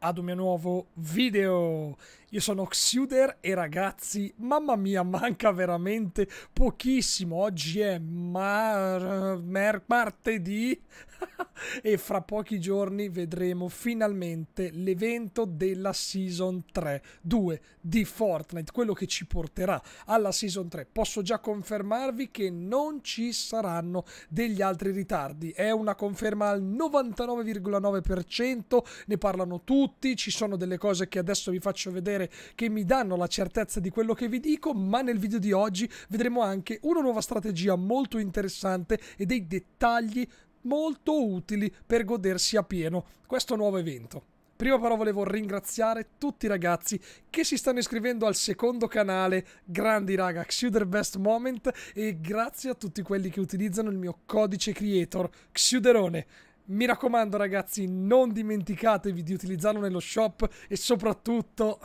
ad un mio nuovo video. Io sono Xuder e ragazzi, mamma mia, manca veramente pochissimo. Oggi è mar- mer- martedì e fra pochi giorni vedremo finalmente l'evento della Season 3 2 di Fortnite, quello che ci porterà alla Season 3. Posso già confermarvi che non ci saranno degli altri ritardi. È una conferma al 99,9%, ne parlano tutti tutti, ci sono delle cose che adesso vi faccio vedere che mi danno la certezza di quello che vi dico, ma nel video di oggi vedremo anche una nuova strategia molto interessante e dei dettagli molto utili per godersi a pieno questo nuovo evento. Prima però volevo ringraziare tutti i ragazzi che si stanno iscrivendo al secondo canale, grandi raga, Xuder Best Moment e grazie a tutti quelli che utilizzano il mio codice creator, Xuderone mi raccomando ragazzi, non dimenticatevi di utilizzarlo nello shop e soprattutto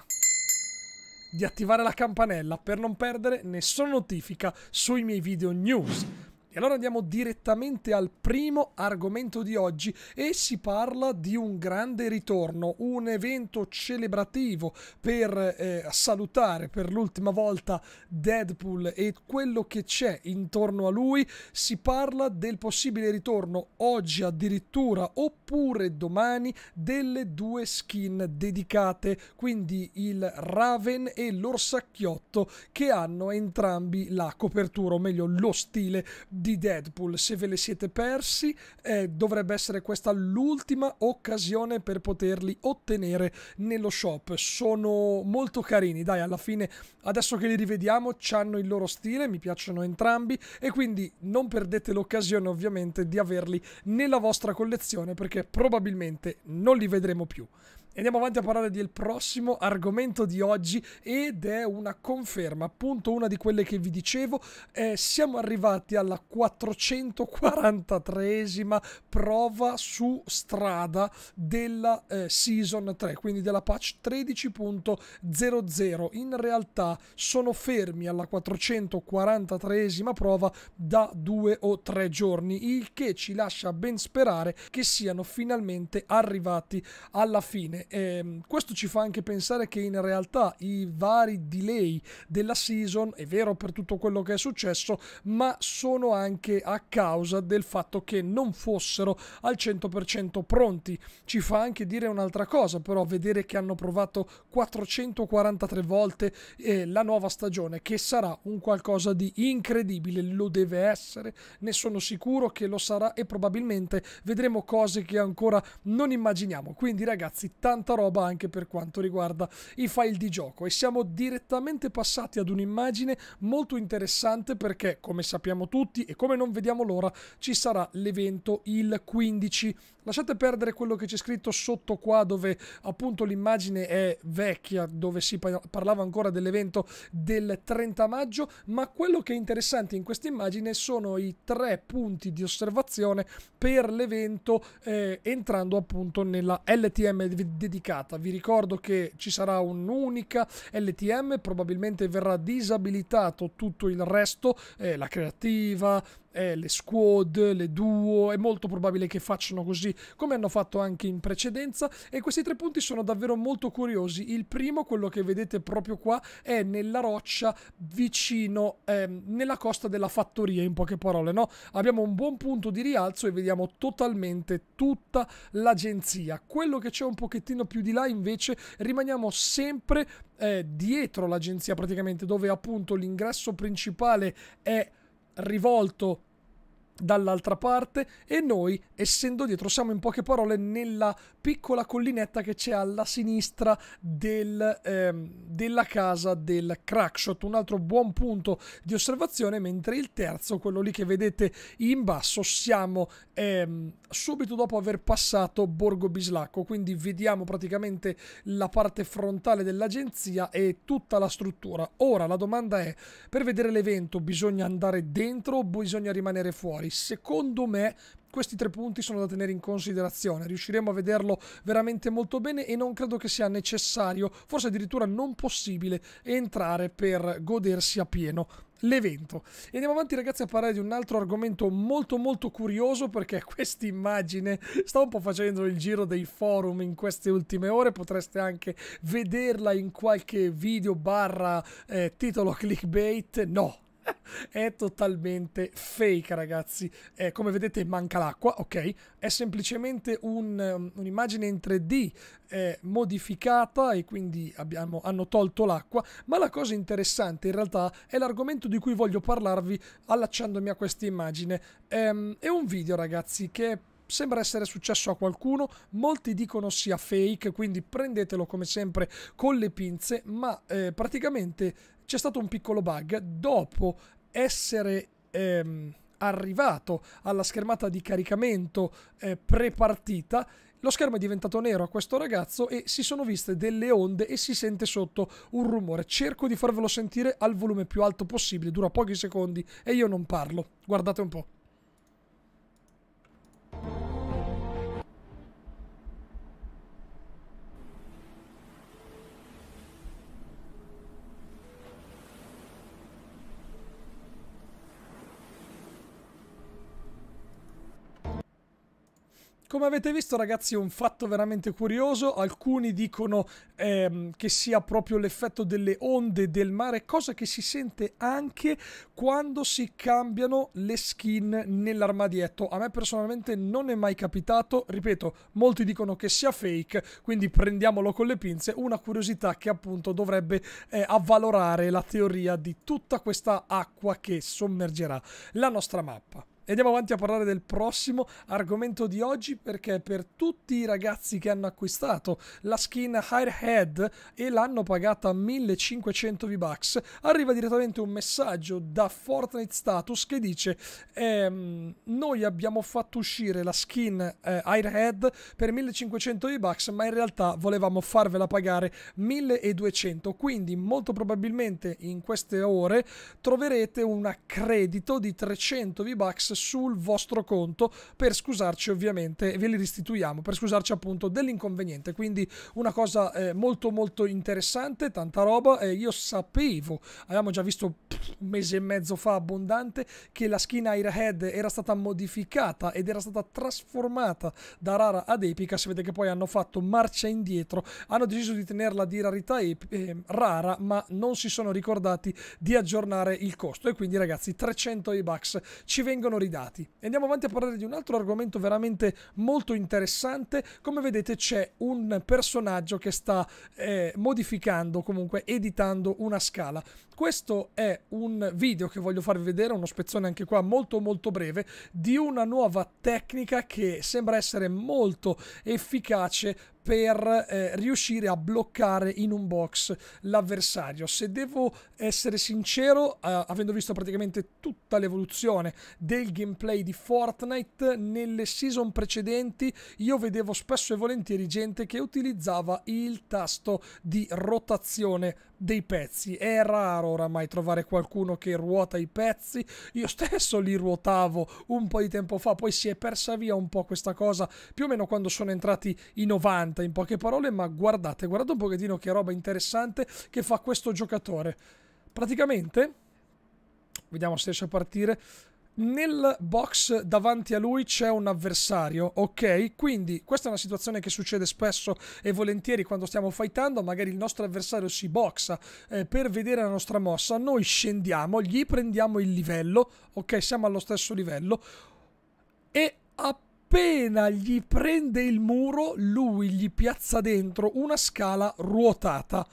di attivare la campanella per non perdere nessuna notifica sui miei video news. E allora andiamo direttamente al primo argomento di oggi e si parla di un grande ritorno, un evento celebrativo per eh, salutare per l'ultima volta Deadpool e quello che c'è intorno a lui. Si parla del possibile ritorno oggi addirittura oppure domani delle due skin dedicate, quindi il Raven e l'Orsacchiotto che hanno entrambi la copertura, o meglio lo stile di Deadpool. Se ve le siete persi, eh, dovrebbe essere questa l'ultima occasione per poterli ottenere nello shop. Sono molto carini, dai, alla fine, adesso che li rivediamo, hanno il loro stile, mi piacciono entrambi e quindi non perdete l'occasione ovviamente di averli nella vostra collezione perché probabilmente non li vedremo più. Andiamo avanti a parlare del prossimo argomento di oggi ed è una conferma, appunto una di quelle che vi dicevo. Eh, siamo arrivati alla 443esima prova su strada della eh, Season 3, quindi della patch 13.00. In realtà sono fermi alla 443esima prova da due o tre giorni, il che ci lascia ben sperare che siano finalmente arrivati alla fine bene. Ehm, questo ci fa anche pensare che in realtà i vari delay della season, è vero per tutto quello che è successo, ma sono anche a causa del fatto che non fossero al 100% pronti. Ci fa anche dire un'altra cosa, però, vedere che hanno provato 443 volte eh, la nuova stagione, che sarà un qualcosa di incredibile, lo deve essere, ne sono sicuro che lo sarà e probabilmente vedremo cose che ancora non immaginiamo. Quindi ragazzi, tanto tanta roba anche per quanto riguarda i file di gioco e siamo direttamente passati ad un'immagine molto interessante perché come sappiamo tutti e come non vediamo l'ora ci sarà l'evento il 15 lasciate perdere quello che c'è scritto sotto qua dove appunto l'immagine è vecchia dove si parlava ancora dell'evento del 30 maggio ma quello che è interessante in questa immagine sono i tre punti di osservazione per l'evento eh, entrando appunto nella LTM dedicata. Vi ricordo che ci sarà un'unica LTM, probabilmente verrà disabilitato tutto il resto, eh, la creativa, eh, le squad, le duo, è molto probabile che facciano così come hanno fatto anche in precedenza e questi tre punti sono davvero molto curiosi. Il primo, quello che vedete proprio qua, è nella roccia vicino, ehm, nella costa della fattoria in poche parole, no? Abbiamo un buon punto di rialzo e vediamo totalmente tutta l'agenzia. Quello che c'è un pochettino più di là invece rimaniamo sempre eh, dietro l'agenzia praticamente dove appunto l'ingresso principale è rivolto dall'altra parte e noi essendo dietro siamo in poche parole nella piccola collinetta che c'è alla sinistra del, ehm, della casa del crackshot un altro buon punto di osservazione mentre il terzo quello lì che vedete in basso siamo ehm, subito dopo aver passato Borgo Bislacco quindi vediamo praticamente la parte frontale dell'agenzia e tutta la struttura ora la domanda è per vedere l'evento bisogna andare dentro o bisogna rimanere fuori fuori. Secondo me questi tre punti sono da tenere in considerazione, riusciremo a vederlo veramente molto bene e non credo che sia necessario, forse addirittura non possibile, entrare per godersi a pieno l'evento. E andiamo avanti ragazzi a parlare di un altro argomento molto molto curioso perché questa immagine sta un po' facendo il giro dei forum in queste ultime ore, potreste anche vederla in qualche video barra eh, titolo clickbait, no, è totalmente fake, ragazzi. Eh, come vedete manca l'acqua, ok? È semplicemente um, un'immagine in 3D eh, modificata e quindi abbiamo, hanno tolto l'acqua, ma la cosa interessante in realtà è l'argomento di cui voglio parlarvi allacciandomi a questa immagine. Ehm, è un video, ragazzi, che sembra essere successo a qualcuno, molti dicono sia fake, quindi prendetelo come sempre con le pinze, ma eh, praticamente c'è stato un piccolo bug dopo essere ehm, arrivato alla schermata di caricamento eh, pre-partita, lo schermo è diventato nero a questo ragazzo e si sono viste delle onde e si sente sotto un rumore. Cerco di farvelo sentire al volume più alto possibile, dura pochi secondi e io non parlo. Guardate un po'. Come avete visto ragazzi è un fatto veramente curioso, alcuni dicono ehm, che sia proprio l'effetto delle onde del mare, cosa che si sente anche quando si cambiano le skin nell'armadietto. A me personalmente non è mai capitato, ripeto, molti dicono che sia fake, quindi prendiamolo con le pinze, una curiosità che appunto dovrebbe eh, avvalorare la teoria di tutta questa acqua che sommergerà la nostra mappa andiamo avanti a parlare del prossimo argomento di oggi perché per tutti i ragazzi che hanno acquistato la skin Hirehead e l'hanno pagata 1500 V-Bucks arriva direttamente un messaggio da Fortnite Status che dice ehm, noi abbiamo fatto uscire la skin eh, Hirehead per 1500 V-Bucks ma in realtà volevamo farvela pagare 1200 quindi molto probabilmente in queste ore troverete un accredito di 300 V-Bucks sul vostro conto per scusarci ovviamente, ve li restituiamo, per scusarci appunto dell'inconveniente. Quindi una cosa eh, molto molto interessante, tanta roba. Eh, io sapevo, avevamo già visto pff, un mese e mezzo fa abbondante, che la skin Airhead era stata modificata ed era stata trasformata da rara ad epica. Si vede che poi hanno fatto marcia indietro, hanno deciso di tenerla di rarità e, eh, rara, ma non si sono ricordati di aggiornare il costo. E quindi ragazzi 300 i bucks ci vengono i dati. E andiamo avanti a parlare di un altro argomento veramente molto interessante. Come vedete c'è un personaggio che sta eh, modificando, comunque editando una scala. Questo è un video che voglio farvi vedere, uno spezzone anche qua molto molto breve, di una nuova tecnica che sembra essere molto efficace per eh, riuscire a bloccare in un box l'avversario. Se devo essere sincero, eh, avendo visto praticamente tutta l'evoluzione del gameplay di Fortnite, nelle season precedenti io vedevo spesso e volentieri gente che utilizzava il tasto di rotazione dei pezzi. È raro oramai trovare qualcuno che ruota i pezzi. Io stesso li ruotavo un po' di tempo fa, poi si è persa via un po' questa cosa, più o meno quando sono entrati i 90 in poche parole, ma guardate, guardate un pochettino che roba interessante che fa questo giocatore. Praticamente, vediamo se riesce a partire, nel box davanti a lui c'è un avversario, ok? Quindi questa è una situazione che succede spesso e volentieri quando stiamo fightando, magari il nostro avversario si boxa eh, per vedere la nostra mossa, noi scendiamo, gli prendiamo il livello, ok? Siamo allo stesso livello e appena gli prende il muro, lui gli piazza dentro una scala ruotata.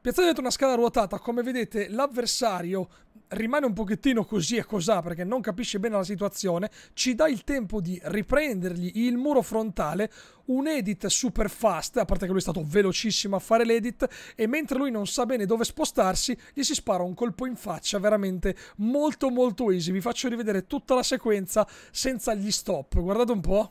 Piazzate dentro una scala ruotata, come vedete l'avversario rimane un pochettino così e cosà perché non capisce bene la situazione, ci dà il tempo di riprendergli il muro frontale, un edit super fast, a parte che lui è stato velocissimo a fare l'edit, e mentre lui non sa bene dove spostarsi, gli si spara un colpo in faccia veramente molto molto easy. Vi faccio rivedere tutta la sequenza senza gli stop, guardate un po'.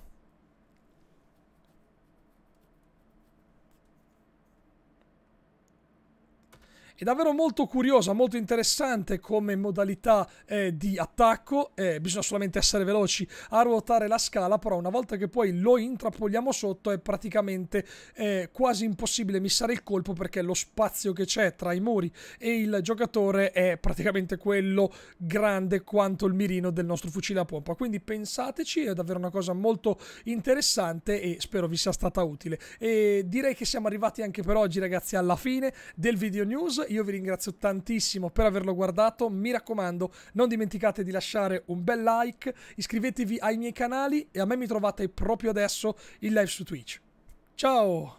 È davvero molto curiosa, molto interessante come modalità eh, di attacco, eh, bisogna solamente essere veloci a ruotare la scala, però una volta che poi lo intrappoliamo sotto è praticamente eh, quasi impossibile missare il colpo perché lo spazio che c'è tra i muri e il giocatore è praticamente quello grande quanto il mirino del nostro fucile a pompa. Quindi pensateci, è davvero una cosa molto interessante e spero vi sia stata utile. E direi che siamo arrivati anche per oggi ragazzi alla fine del video news io vi ringrazio tantissimo per averlo guardato. Mi raccomando, non dimenticate di lasciare un bel like, iscrivetevi ai miei canali e a me mi trovate proprio adesso in live su Twitch. Ciao!